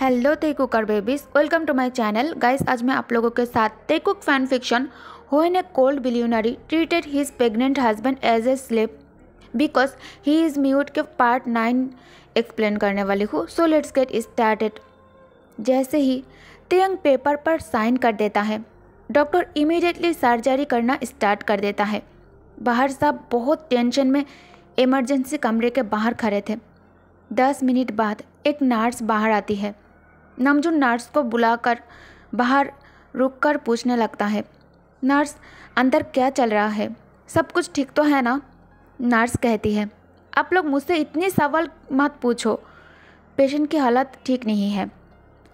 hello Tae Kooker babies welcome to my channel guys आज मैं आप लोगों के साथ ते कुक फैन फिक्शन हो in a cold billionaire treated his pregnant husband as a slave because he is mute के पार्ट नाइन एक्सप्लेन करने वाली हूँ सो लेट्स गेट स्टार्टेड जैसे ही तेंग पेपर पर साइन कर देता है डॉक्टर इमीडिएटली सर्जरी करना स्टार्ट कर देता है बाहर साहब बहुत टेंशन में इमरजेंसी कमरे के बाहर खड़े थे दस मिनट बाद एक नर्स बाहर आती है नमजुन नर्स को बुलाकर बाहर रुककर पूछने लगता है नर्स अंदर क्या चल रहा है सब कुछ ठीक तो है ना नर्स कहती है आप लोग मुझसे इतने सवाल मत पूछो पेशेंट की हालत ठीक नहीं है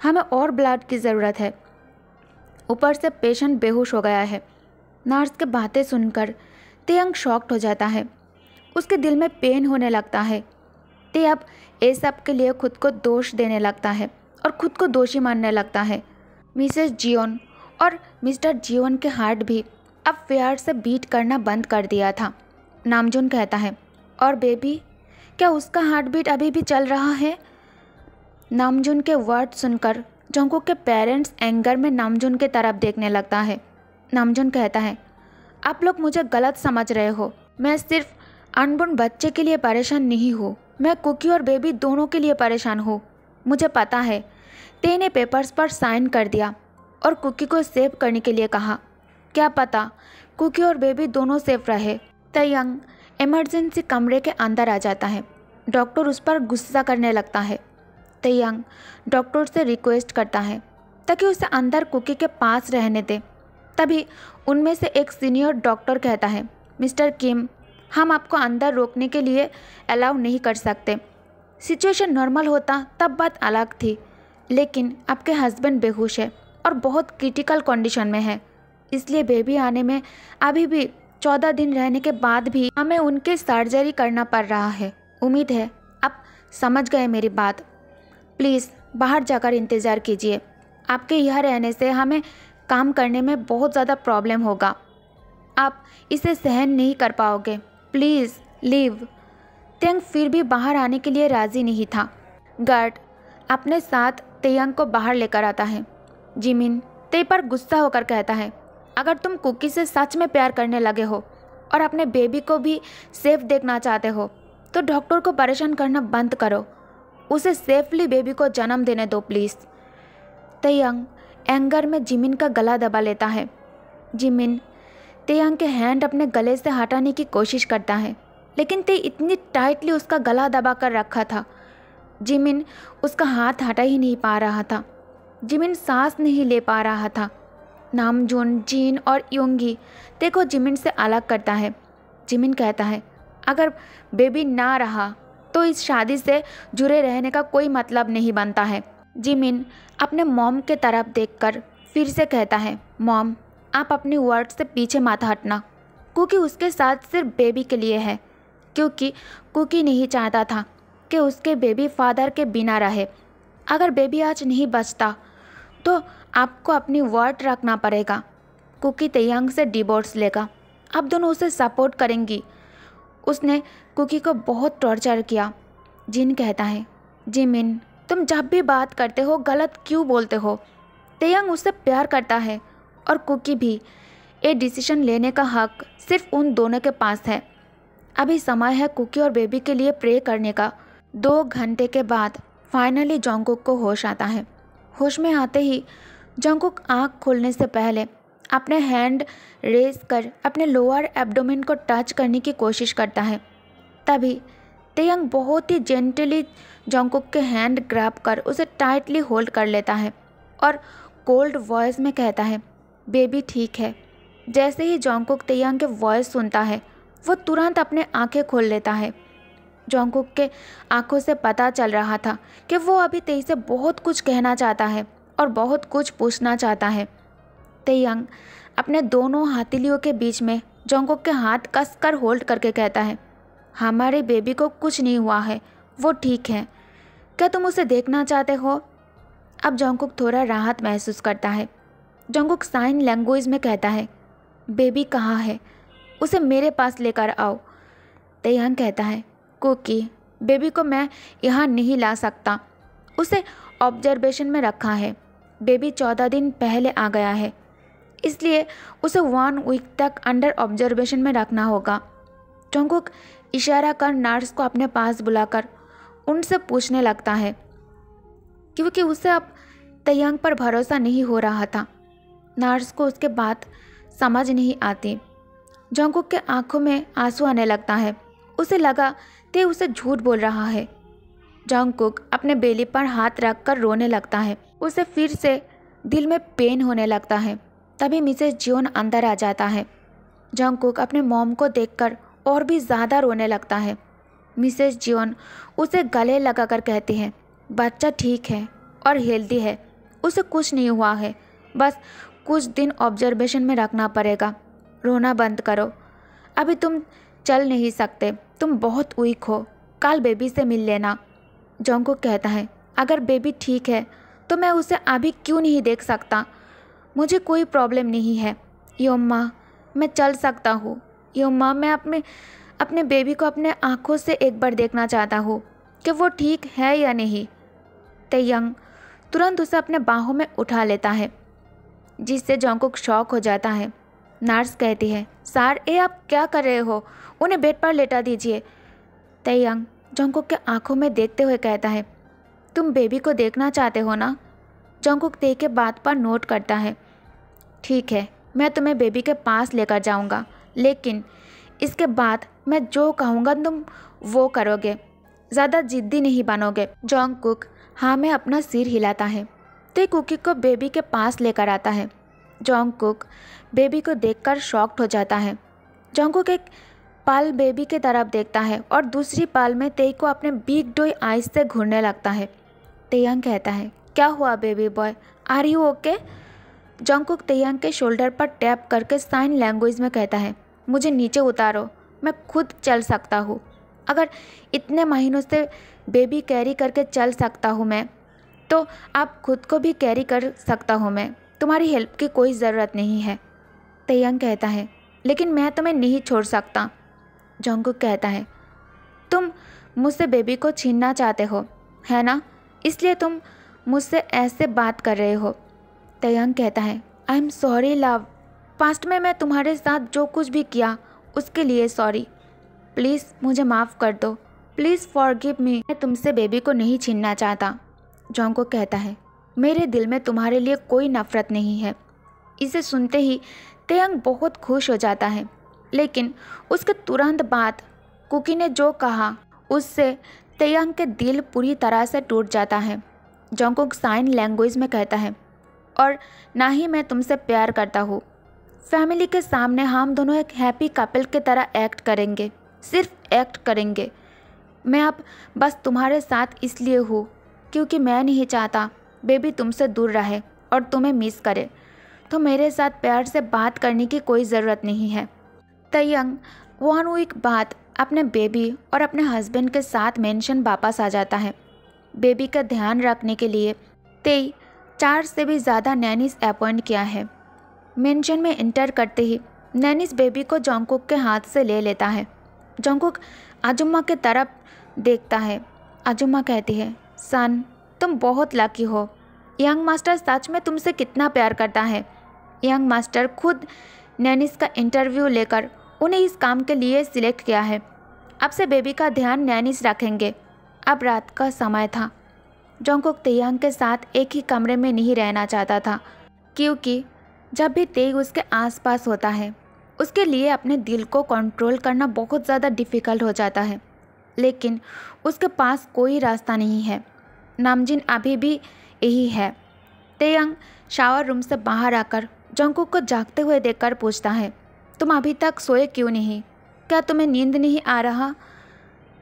हमें और ब्लड की ज़रूरत है ऊपर से पेशेंट बेहोश हो गया है नर्स के बातें सुनकर तेयंग शॉक्ड हो जाता है उसके दिल में पेन होने लगता है ते अब ये सब के लिए खुद को दोष देने लगता है और खुद को दोषी मानने लगता है मिसेस जियोन और मिस्टर जियोन के हार्ट भी अब फेयर से बीट करना बंद कर दिया था नामजुन कहता है और बेबी क्या उसका हार्ट बीट अभी भी चल रहा है नामजुन के वर्ड सुनकर जोंगकुक के पेरेंट्स एंगर में नामजुन के तरफ देखने लगता है नामजुन कहता है आप लोग मुझे गलत समझ रहे हो मैं सिर्फ अनबुन बच्चे के लिए परेशान नहीं हूँ मैं कुकी और बेबी दोनों के लिए परेशान हूँ मुझे पता है ते ने पेपर्स पर साइन कर दिया और कुकी को सेव करने के लिए कहा क्या पता कुकी और बेबी दोनों सेव रहे तयंग इमरजेंसी कमरे के अंदर आ जाता है डॉक्टर उस पर गुस्सा करने लगता है तयंग डॉक्टर से रिक्वेस्ट करता है ताकि उसे अंदर कुकी के पास रहने दे तभी उनमें से एक सीनियर डॉक्टर कहता है मिस्टर किम हम आपको अंदर रोकने के लिए अलाउ नहीं कर सकते सिचुएशन नॉर्मल होता तब बात अलग थी लेकिन आपके हस्बैंड बेहोश है और बहुत क्रिटिकल कंडीशन में है इसलिए बेबी आने में अभी भी चौदह दिन रहने के बाद भी हमें उनके सर्जरी करना पड़ रहा है उम्मीद है आप समझ गए मेरी बात प्लीज़ बाहर जाकर इंतज़ार कीजिए आपके यह रहने से हमें काम करने में बहुत ज़्यादा प्रॉब्लम होगा आप इसे सहन नहीं कर पाओगे प्लीज़ लीव त्यंग फिर भी बाहर आने के लिए राज़ी नहीं था गार्ड अपने साथ तेयंग को बाहर लेकर आता है जिमिन ते पर गुस्सा होकर कहता है अगर तुम कुकी से सच में प्यार करने लगे हो और अपने बेबी को भी सेफ देखना चाहते हो तो डॉक्टर को परेशान करना बंद करो उसे सेफली बेबी को जन्म देने दो प्लीज़ तेयंग एंगर में जिमिन का गला दबा लेता है जिमिन तेयंग के हैंड अपने गले से हटाने की कोशिश करता है लेकिन ते इतनी टाइटली उसका गला दबा कर रखा था जिमिन उसका हाथ हटा ही नहीं पा रहा था जिमिन सांस नहीं ले पा रहा था नाम जोन जीन और योंगी देखो जिमिन से अलग करता है जिमिन कहता है अगर बेबी ना रहा तो इस शादी से जुड़े रहने का कोई मतलब नहीं बनता है जिमिन अपने मॉम के तरफ देखकर फिर से कहता है मॉम आप अपनी वर्ड से पीछे माथा हटना कुकी उसके साथ सिर्फ बेबी के लिए है क्योंकि कुकी नहीं चाहता था कि उसके बेबी फादर के बिना रहे अगर बेबी आज नहीं बचता तो आपको अपनी वर्ड रखना पड़ेगा कुकी तेयंग से डिबोर्स लेगा आप दोनों उसे सपोर्ट करेंगी उसने कुकी को बहुत टॉर्चर किया जिन कहता है जी मिन तुम जब भी बात करते हो गलत क्यों बोलते हो तेयंग उससे प्यार करता है और कुकी भी ये डिसीजन लेने का हक सिर्फ उन दोनों के पास है अभी समय है कुकी और बेबी के लिए प्रे करने का दो घंटे के बाद फाइनली जोंगकुक को होश आता है होश में आते ही जोंगकुक आँख खोलने से पहले अपने हैंड रेस कर अपने लोअर एब्डोमेन को टच करने की कोशिश करता है तभी तेयंग बहुत ही जेंटली जोंगकुक के हैंड ग्रैप कर उसे टाइटली होल्ड कर लेता है और कोल्ड वॉइस में कहता है बेबी ठीक है जैसे ही जोंगकुक तेयंग के वॉइस सुनता है वो तुरंत अपने आंखें खोल लेता है जोंगकुक के आंखों से पता चल रहा था कि वो अभी तेई से बहुत कुछ कहना चाहता है और बहुत कुछ पूछना चाहता है तेयंग अपने दोनों हाथीलियों के बीच में जोंगकुक के हाथ कसकर होल्ड करके कहता है हमारे बेबी को कुछ नहीं हुआ है वो ठीक है क्या तुम उसे देखना चाहते हो अब जोंगकुक थोड़ा राहत महसूस करता है जोंगकुक साइन लैंग्वेज में कहता है बेबी कहाँ है उसे मेरे पास लेकर आओ तेयंग कहता है को कि बेबी को मैं यहाँ नहीं ला सकता उसे ऑब्जर्वेशन में रखा है बेबी चौदह दिन पहले आ गया है इसलिए उसे वन वीक तक अंडर ऑब्जर्वेशन में रखना होगा चौंकुक इशारा कर नर्स को अपने पास बुलाकर उनसे पूछने लगता है क्योंकि उसे अब तयंग पर भरोसा नहीं हो रहा था नर्स को उसके बात समझ नहीं आती जोंगकुक के आंखों में आंसू आने लगता है उसे लगा ते उसे झूठ बोल रहा है जंगकुक अपने बेली पर हाथ रख कर रोने लगता है उसे फिर से दिल में पेन होने लगता है तभी मिसेज जियोन अंदर आ जाता है जंगकुक अपने मॉम को देखकर और भी ज़्यादा रोने लगता है मिसेज जियोन उसे गले लगाकर कहती है बच्चा ठीक है और हेल्दी है उसे कुछ नहीं हुआ है बस कुछ दिन ऑब्जर्वेशन में रखना पड़ेगा रोना बंद करो अभी तुम चल नहीं सकते तुम बहुत वीक हो कल बेबी से मिल लेना जोंगकुक कहता है अगर बेबी ठीक है तो मैं उसे अभी क्यों नहीं देख सकता मुझे कोई प्रॉब्लम नहीं है योम्मा मैं चल सकता हूँ योम्मा मैं अपने अपने बेबी को अपने आँखों से एक बार देखना चाहता हूँ कि वो ठीक है या नहीं तेयंग तुरंत उसे अपने बाहों में उठा लेता है जिससे जोंकुक शौक हो जाता है नर्स कहती है सार ए आप क्या कर रहे हो उन्हें बेड पर लेटा दीजिए तैयंग जोंगकुक के आंखों में देखते हुए कहता है तुम बेबी को देखना चाहते हो ना जोंगकुक देख के बात पर नोट करता है ठीक है मैं तुम्हें बेबी के पास लेकर जाऊंगा लेकिन इसके बाद मैं जो कहूँगा तुम वो करोगे ज़्यादा जिद्दी नहीं बनोगे जोंग कुक हाँ मैं अपना सिर हिलाता है ते कुकी को बेबी के पास लेकर आता है जोंग कुक बेबी को देखकर शॉक्ड हो जाता है जोंगकुक एक पाल बेबी के तरफ देखता है और दूसरी पाल में तेई को अपने बिग डोई आइज से घूरने लगता है तेयंग कहता है क्या हुआ baby boy are you okay Jungkook Taehyung के शोल्डर पर टैप करके साइन लैंग्वेज में कहता है मुझे नीचे उतारो मैं खुद चल सकता हूँ अगर इतने महीनों से बेबी कैरी करके चल सकता हूँ मैं तो आप खुद को भी कैरी कर सकता हूँ मैं तुम्हारी हेल्प की कोई ज़रूरत नहीं है तेयंग कहता है लेकिन मैं तुम्हें नहीं छोड़ सकता जोंगकुक कहता है तुम मुझसे बेबी को छीनना चाहते हो है ना इसलिए तुम मुझसे ऐसे बात कर रहे हो तयंग कहता है I am sorry love past में मैं तुम्हारे साथ जो कुछ भी किया उसके लिए सॉरी प्लीज़ मुझे माफ़ कर दो प्लीज़ फॉर गिव मी मैं तुमसे बेबी को नहीं छीनना चाहता जोंगकुक कहता है मेरे दिल में तुम्हारे लिए कोई नफ़रत नहीं है इसे सुनते ही तेयंग बहुत खुश हो जाता है लेकिन उसके तुरंत बाद कुकी ने जो कहा उससे तेयंग के दिल पूरी तरह से टूट जाता है जोंगकुक साइन लैंग्वेज में कहता है और ना ही मैं तुमसे प्यार करता हूँ फैमिली के सामने हम दोनों एक हैप्पी कपल की तरह एक्ट करेंगे सिर्फ एक्ट करेंगे मैं अब बस तुम्हारे साथ इसलिए हूँ क्योंकि मैं नहीं चाहता बेबी तुमसे दूर रहे और तुम्हें मिस करे तो मेरे साथ प्यार से बात करने की कोई ज़रूरत नहीं है तयंग वन वीक बाद अपने बेबी और अपने हस्बैंड के साथ मेंशन वापस आ जाता है बेबी का ध्यान रखने के लिए तेई चार से भी ज़्यादा नैनिस अपॉइंट किया है मेंशन में इंटर करते ही नैनिस बेबी को जोंकुक के हाथ से ले लेता है जोंकुक आजुम्मा के तरफ देखता है आजुम्मा कहती है सन तुम बहुत लकी हो यंग मास्टर सच में तुमसे कितना प्यार करता है यंग मास्टर खुद नैनिस का इंटरव्यू लेकर उन्हें इस काम के लिए सिलेक्ट किया है अब से बेबी का ध्यान नैनिस रखेंगे अब रात का समय था जोंगकुक तेयांग के साथ एक ही कमरे में नहीं रहना चाहता था क्योंकि जब भी तेग उसके आसपास होता है उसके लिए अपने दिल को कंट्रोल करना बहुत ज़्यादा डिफ़िकल्ट हो जाता है लेकिन उसके पास कोई रास्ता नहीं है नामजिन अभी भी यही है तेयंग शावर रूम से बाहर आकर जोंगकुक को जागते हुए देखकर पूछता है तुम अभी तक सोए क्यों नहीं क्या तुम्हें नींद नहीं आ रहा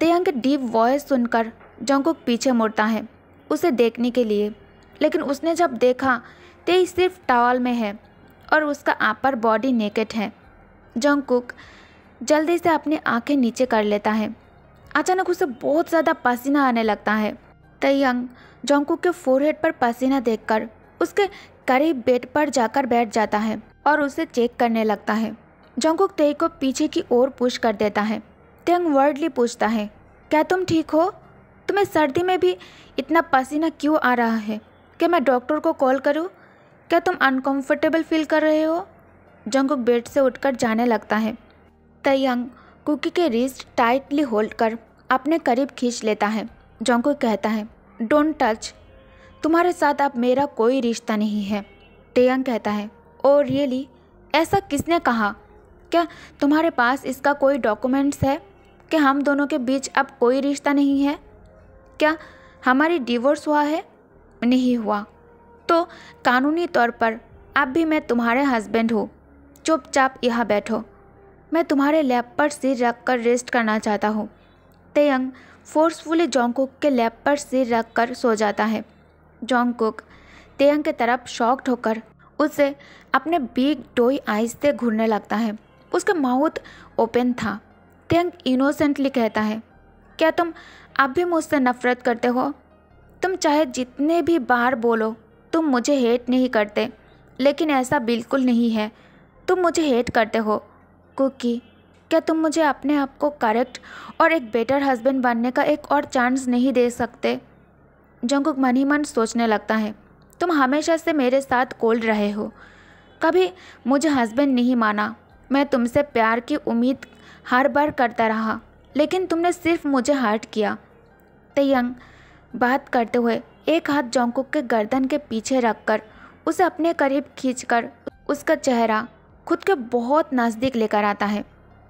तेयंग की डीप वॉइस सुनकर जोंगकुक पीछे मुड़ता है उसे देखने के लिए लेकिन उसने जब देखा तेई सिर्फ टॉवल में है और उसका अपर बॉडी नेकेट है जोंगकुक जल्दी से अपनी आंखें नीचे कर लेता है अचानक उसे बहुत ज़्यादा पसीना आने लगता है तेयंग जोंगकुक के फोरहेड पर पसीना देखकर उसके करीब बेड पर जाकर बैठ जाता है और उसे चेक करने लगता है जोंगकुक तेई को पीछे की ओर पुश कर देता है तेंग वर्डली पूछता है क्या तुम ठीक हो तुम्हें सर्दी में भी इतना पसीना क्यों आ रहा है क्या मैं डॉक्टर को कॉल करूँ क्या तुम अनकंफर्टेबल फील कर रहे हो जंगकुक बेड से उठकर जाने लगता है तयंग कुकी के रिस्ट टाइटली होल्ड कर अपने करीब खींच लेता है जोंगकुक कहता है डोंट टच तुम्हारे साथ अब मेरा कोई रिश्ता नहीं है तेयंग कहता है ओ oh, रियली ऐसा किसने कहा क्या तुम्हारे पास इसका कोई डॉक्यूमेंट्स है कि हम दोनों के बीच अब कोई रिश्ता नहीं है क्या हमारी डिवोर्स हुआ है नहीं हुआ तो कानूनी तौर पर अब भी मैं तुम्हारे हस्बैंड हूँ चुपचाप यहाँ बैठो मैं तुम्हारे लैब पर सिर रख कर रेस्ट करना चाहता हूँ तेयंग फोर्सफुली जोंगकुक के लैब पर सिर रख कर सो जाता है जोंगकुक तेयंग की तरफ शॉक्ड होकर उसे अपने बिग डोई आइज से घूरने लगता है उसका माउथ ओपन था त्यंग इनोसेंटली कहता है क्या तुम अब भी मुझसे नफरत करते हो तुम चाहे जितने भी बार बोलो तुम मुझे हेट नहीं करते लेकिन ऐसा बिल्कुल नहीं है तुम मुझे हेट करते हो कुकी क्या तुम मुझे अपने आप को करेक्ट और एक बेटर हस्बैंड बनने का एक और चांस नहीं दे सकते जंगुक मन ही मन सोचने लगता है तुम हमेशा से मेरे साथ कोल्ड रहे हो कभी मुझे हस्बैंड नहीं माना मैं तुमसे प्यार की उम्मीद हर बार करता रहा लेकिन तुमने सिर्फ मुझे हर्ट किया तयंग बात करते हुए एक हाथ जोंकुक के गर्दन के पीछे रखकर उसे अपने करीब खींचकर उसका चेहरा खुद के बहुत नज़दीक लेकर आता है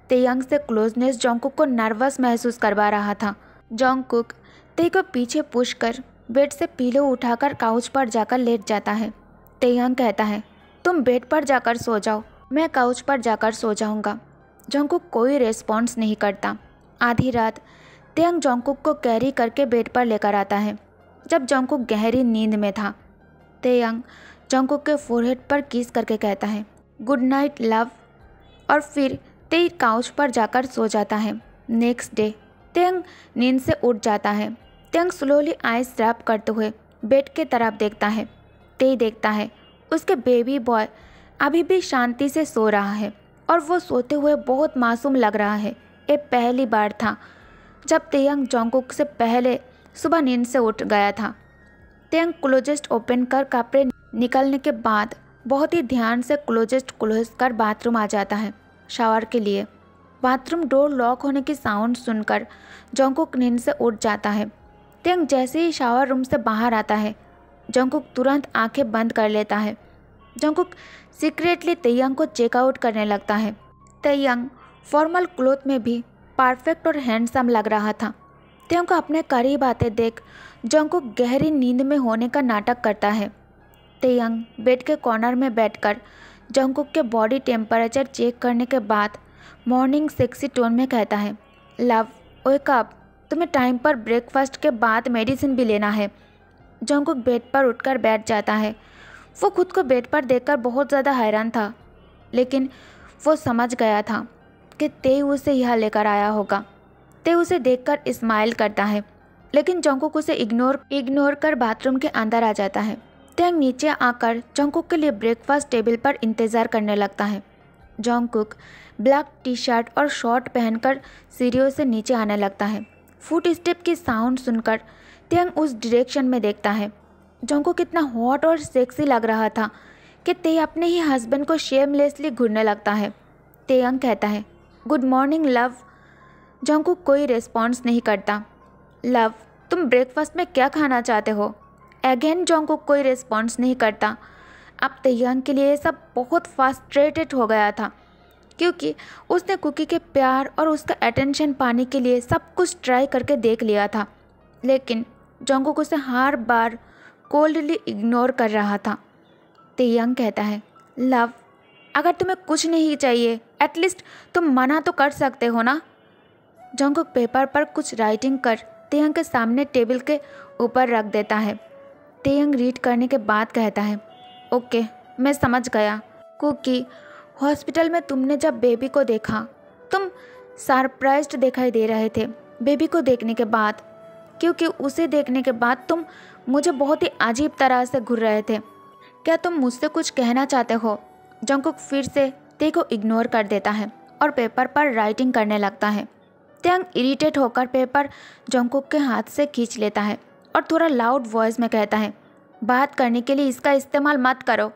तेयंग से क्लोजनेस जोंकुक को नर्वस महसूस करवा रहा था जोंकुक ते को पीछे पुश कर बेड से पीले उठाकर काउच पर जाकर लेट जाता है तेयंग कहता है तुम बेड पर जाकर सो जाओ मैं काउच पर जाकर सो जाऊंगा जोंगकुक कोई रेस्पॉन्स नहीं करता आधी रात तेंग जोंगकुक को कैरी करके बेड पर लेकर आता है जब जोंगकुक गहरी नींद में था तेयंग जोंगकुक के फोरहेड पर किस करके कहता है गुड नाइट लव और फिर तेई काउच पर जाकर सो जाता है नेक्स्ट डे तेंग नींद से उठ जाता है तेंग स्लोली आइस रैप करते हुए बेड के तरफ देखता है तेई देखता है उसके बेबी बॉय अभी भी शांति से सो रहा है और वो सोते हुए बहुत मासूम लग रहा है ये पहली बार था जब तेयंग जोंगकुक से पहले सुबह नींद से उठ गया था तेयंग क्लोजेस्ट ओपन कर कपड़े निकलने के बाद बहुत ही ध्यान से क्लोजेस्ट क्लोज कर बाथरूम आ जाता है शावर के लिए बाथरूम डोर लॉक होने की साउंड सुनकर जोंगकुक नींद से उठ जाता है तेंग जैसे ही शावर रूम से बाहर आता है जोंगकुक तुरंत आंखें बंद कर लेता है जंगकुक सीक्रेटली तैयंग को चेकआउट करने लगता है तैयंग फॉर्मल क्लोथ में भी परफेक्ट और हैंडसम लग रहा था तैयंग को अपने करीब आते देख जंगकुक गहरी नींद में होने का नाटक करता है तैयंग बेड के कॉर्नर में बैठकर जंगकुक के बॉडी टेम्परेचर चेक करने के बाद मॉर्निंग सेक्सी टोन में कहता है लव वेक अप तुम्हें टाइम पर ब्रेकफास्ट के बाद मेडिसिन भी लेना है जंगकुक बेड पर उठकर बैठ जाता है वो खुद को बेड पर देखकर बहुत ज़्यादा हैरान था लेकिन वो समझ गया था कि ते उसे यह लेकर आया होगा ते उसे देखकर स्माइल करता है लेकिन जोंकुक उसे इग्नोर इग्नोर कर बाथरूम के अंदर आ जाता है तेंग नीचे आकर जोंकुक के लिए ब्रेकफास्ट टेबल पर इंतज़ार करने लगता है जोंकुक ब्लैक टी शर्ट और शॉर्ट पहनकर सीढ़ियों से नीचे आने लगता है फुट स्टेप की साउंड सुनकर तेंग उस डायरेक्शन में देखता है को कितना हॉट और सेक्सी लग रहा था कि ते अपने ही हस्बैंड को शेमलेसली घूरने लगता है तेयंग कहता है गुड मॉर्निंग लव को कोई रिस्पॉन्स नहीं करता लव तुम ब्रेकफास्ट में क्या खाना चाहते हो अगेन को कोई रिस्पॉन्स नहीं करता अब तेयंग के लिए सब बहुत फास्ट्रेटेड हो गया था क्योंकि उसने कुकी के प्यार और उसका अटेंशन पाने के लिए सब कुछ ट्राई करके देख लिया था लेकिन जोंगकुक उसे हर बार कोल्डली इग्नोर कर रहा था तेयंग कहता है लव अगर तुम्हें कुछ नहीं चाहिए एटलीस्ट तुम मना तो कर सकते हो ना जोंगकुक पेपर पर कुछ राइटिंग कर तेयंग के सामने टेबल के ऊपर रख देता है तेयंग रीड करने के बाद कहता है ओके मैं समझ गया कुकी हॉस्पिटल में तुमने जब बेबी को देखा तुम सरप्राइज्ड दिखाई दे रहे थे बेबी को देखने के बाद क्योंकि उसे देखने के बाद तुम मुझे बहुत ही अजीब तरह से घुर रहे थे क्या तुम मुझसे कुछ कहना चाहते हो जंकुक फिर से ते को इग्नोर कर देता है और पेपर पर राइटिंग करने लगता है त्यंग इरिटेट होकर पेपर जंकुक के हाथ से खींच लेता है और थोड़ा लाउड वॉइस में कहता है बात करने के लिए इसका इस्तेमाल मत करो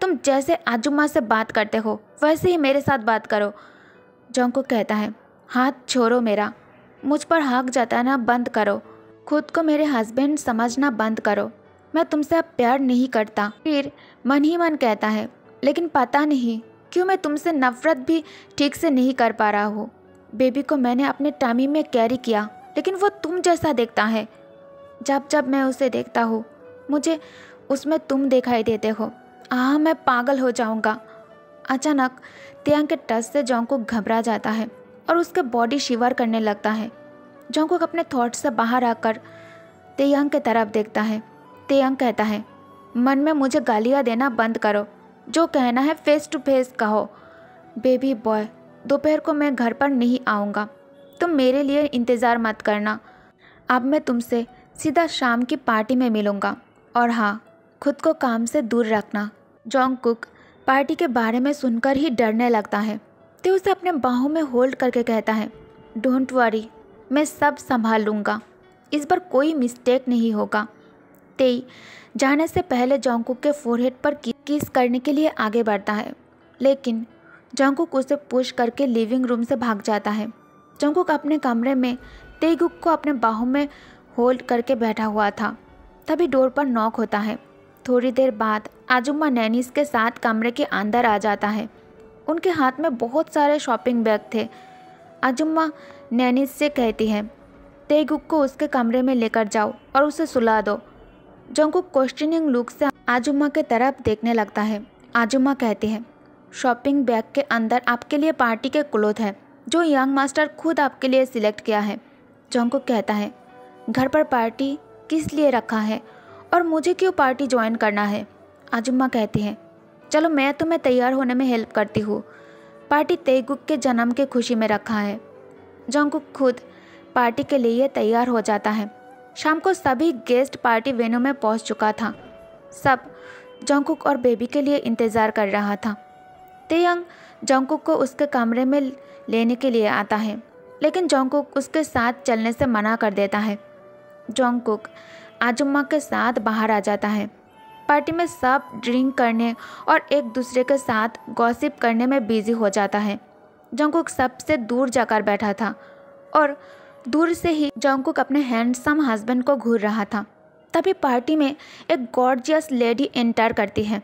तुम जैसे आजुमा से बात करते हो वैसे ही मेरे साथ बात करो जंकुक कहता है हाथ छोड़ो मेरा मुझ पर हाक जताना बंद करो खुद को मेरे हस्बैंड समझना बंद करो मैं तुमसे अब प्यार नहीं करता फिर मन ही मन कहता है लेकिन पता नहीं क्यों मैं तुमसे नफरत भी ठीक से नहीं कर पा रहा हूँ बेबी को मैंने अपने टामी में कैरी किया लेकिन वो तुम जैसा देखता है जब जब मैं उसे देखता हूँ मुझे उसमें तुम दिखाई देते हो आह मैं पागल हो जाऊँगा अचानक तियांग के टच से जोंग को घबरा जाता है और उसके बॉडी शिवर करने लगता है जोंगकुक अपने थॉट्स से बाहर आकर तेयंग की तरफ देखता है तेयंग कहता है मन में मुझे गालियाँ देना बंद करो जो कहना है फेस टू फेस कहो बेबी बॉय दोपहर को मैं घर पर नहीं आऊँगा तुम मेरे लिए इंतज़ार मत करना अब मैं तुमसे सीधा शाम की पार्टी में मिलूँगा और हाँ खुद को काम से दूर रखना जोंगकुक कुक पार्टी के बारे में सुनकर ही डरने लगता है तो उसे अपने बाहों में होल्ड करके कहता है डोंट वरी मैं सब संभाल लूँगा इस बार कोई मिस्टेक नहीं होगा तेई जाने से पहले जोंकुक के फोरहेड पर किस करने के लिए आगे बढ़ता है लेकिन जोंगकुक उसे पुश करके लिविंग रूम से भाग जाता है जोंकुक अपने कमरे में तेईगुक को अपने बाहों में होल्ड करके बैठा हुआ था तभी डोर पर नॉक होता है थोड़ी देर बाद आजुम्मा नैनीस के साथ कमरे के अंदर आ जाता है उनके हाथ में बहुत सारे शॉपिंग बैग थे आजुम्मा नैनी से कहती है तेगुक को उसके कमरे में लेकर जाओ और उसे सुला दो जंगकुक क्वेश्चनिंग लुक से आजुमा के तरफ देखने लगता है आजुमा कहती है शॉपिंग बैग के अंदर आपके लिए पार्टी के क्लोथ हैं जो यंग मास्टर खुद आपके लिए सिलेक्ट किया है जंगकुक कहता है घर पर पार्टी किस लिए रखा है और मुझे क्यों पार्टी ज्वाइन करना है आजुमा कहती है चलो मैं तुम्हें तैयार होने में हेल्प करती हूँ पार्टी तेगुक के जन्म के खुशी में रखा है जोंगकुक खुद पार्टी के लिए तैयार हो जाता है शाम को सभी गेस्ट पार्टी वेन्यू में पहुंच चुका था सब जोंगकुक और बेबी के लिए इंतज़ार कर रहा था तेयंग जोंगकुक को उसके कमरे में लेने के लिए आता है लेकिन जोंगकुक उसके साथ चलने से मना कर देता है जोंगकुक आजुम्मा के साथ बाहर आ जाता है पार्टी में सब ड्रिंक करने और एक दूसरे के साथ गॉसिप करने में बिजी हो जाता है जंगकुक सबसे दूर जाकर बैठा था और दूर से ही जंगकुक अपने हैंडसम हस्बैंड को घूर रहा था तभी पार्टी में एक गॉर्जियस लेडी एंटर करती है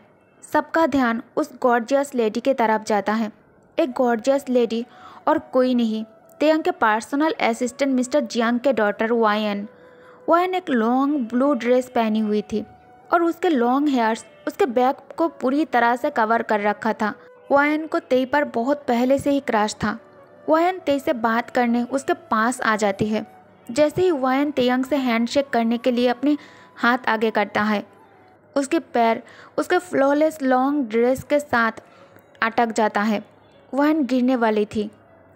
सबका ध्यान उस गॉर्जियस लेडी के तरफ जाता है एक गॉर्जियस लेडी और कोई नहीं तेयंग के पर्सनल असिस्टेंट मिस्टर जियांग के डॉटर वायन वायन एक लॉन्ग ब्लू ड्रेस पहनी हुई थी और उसके लॉन्ग हेयर्स उसके बैक को पूरी तरह से कवर कर रखा था वायन को तेई पर बहुत पहले से ही क्राश था वायन तेई से बात करने उसके पास आ जाती है जैसे ही वायन तेयंग से हैंडशेक करने के लिए अपने हाथ आगे करता है उसके पैर उसके फ्लॉलेस लॉन्ग ड्रेस के साथ अटक जाता है वायन गिरने वाली थी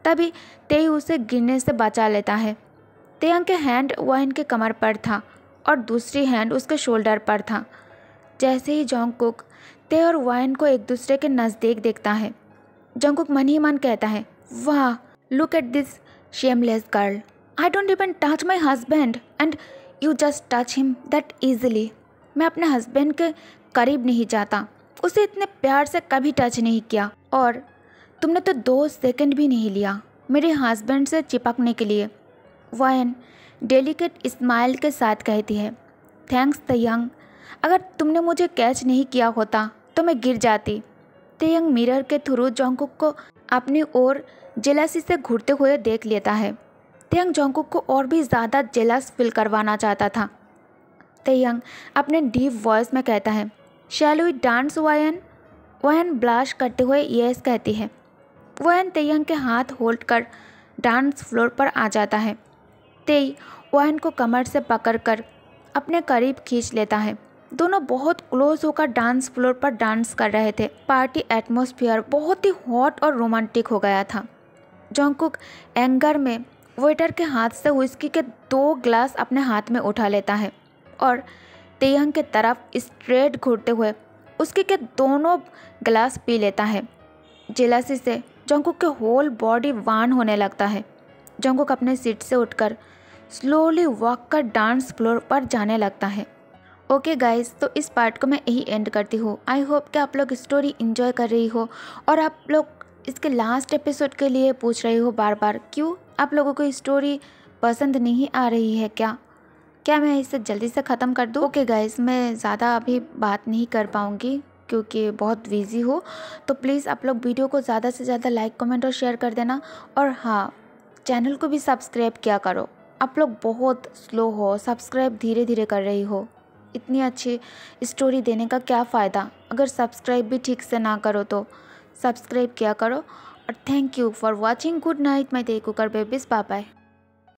तभी तेई उसे गिरने से बचा लेता है तेयंग के हैंड वायन के कमर पर था और दूसरी हैंड उसके शोल्डर पर था जैसे ही जोंग कुक ते और वायन को एक दूसरे के नज़दीक देखता है जंगकुक मन ही मन कहता है वाह look at this shameless girl I don't even touch my husband and you just touch him that easily मैं अपने हस्बैंड के करीब नहीं जाता उसे इतने प्यार से कभी टच नहीं किया और तुमने तो दो सेकंड भी नहीं लिया मेरे हस्बैंड से चिपकने के लिए वायन डेलिकेट स्माइल के साथ कहती है थैंक्स द यंग अगर तुमने मुझे कैच नहीं किया होता तो मैं गिर जाती तेयंग मिरर के थ्रू जोंगकुक को अपनी ओर जेलसी से घूरते हुए देख लेता है तेयंग जोंगकुक को और भी ज़्यादा जेलस फील करवाना चाहता था तेयंग अपने डीप वॉइस में कहता है शैल वी डांस वायन वहन ब्लाश करते हुए यस कहती है वहन तेयंग के हाथ होल्ड कर डांस फ्लोर पर आ जाता है तेई वहन को कमर से पकड़कर अपने करीब खींच लेता है दोनों बहुत क्लोज होकर डांस फ्लोर पर डांस कर रहे थे पार्टी एटमोसफियर बहुत ही हॉट और रोमांटिक हो गया था जोंगकुक एंगर में वेटर के हाथ से हुस्की के दो ग्लास अपने हाथ में उठा लेता है और तेयंग के तरफ स्ट्रेट घूरते हुए उसके के दोनों ग्लास पी लेता है जेलासी से जोंगकुक के होल बॉडी वान होने लगता है जोंगकुक अपने सीट से उठकर स्लोली वॉक कर डांस फ्लोर पर जाने लगता है ओके गाइस तो इस पार्ट को मैं यही एंड करती हूँ आई होप कि आप लोग स्टोरी इन्जॉय कर रही हो और आप लोग इसके लास्ट एपिसोड के लिए पूछ रही हो बार बार क्यों आप लोगों को स्टोरी पसंद नहीं आ रही है क्या क्या मैं इसे जल्दी से ख़त्म कर दूँ ओके गाइस मैं ज़्यादा अभी बात नहीं कर पाऊँगी क्योंकि बहुत बिजी हो तो प्लीज़ आप लोग वीडियो को ज़्यादा से ज़्यादा लाइक कमेंट और शेयर कर देना और हाँ चैनल को भी सब्सक्राइब किया करो आप लोग बहुत स्लो हो सब्सक्राइब धीरे धीरे कर रही हो इतनी अच्छी स्टोरी देने का क्या फ़ायदा अगर सब्सक्राइब भी ठीक से ना करो तो सब्सक्राइब किया करो और thank you for watching good night मैं देखो कर बेबीज बाय